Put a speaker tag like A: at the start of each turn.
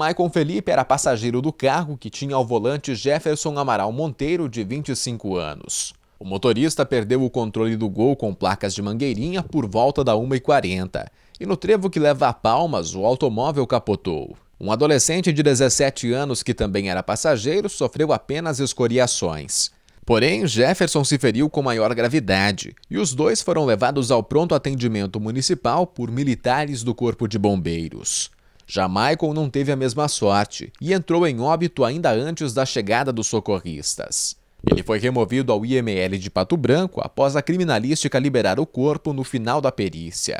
A: Maicon Felipe era passageiro do carro que tinha ao volante Jefferson Amaral Monteiro, de 25 anos. O motorista perdeu o controle do gol com placas de mangueirinha por volta da 1h40 e no trevo que leva a Palmas, o automóvel capotou. Um adolescente de 17 anos que também era passageiro sofreu apenas escoriações. Porém, Jefferson se feriu com maior gravidade e os dois foram levados ao pronto atendimento municipal por militares do Corpo de Bombeiros. Já Michael não teve a mesma sorte e entrou em óbito ainda antes da chegada dos socorristas. Ele foi removido ao IML de Pato Branco após a criminalística liberar o corpo no final da perícia.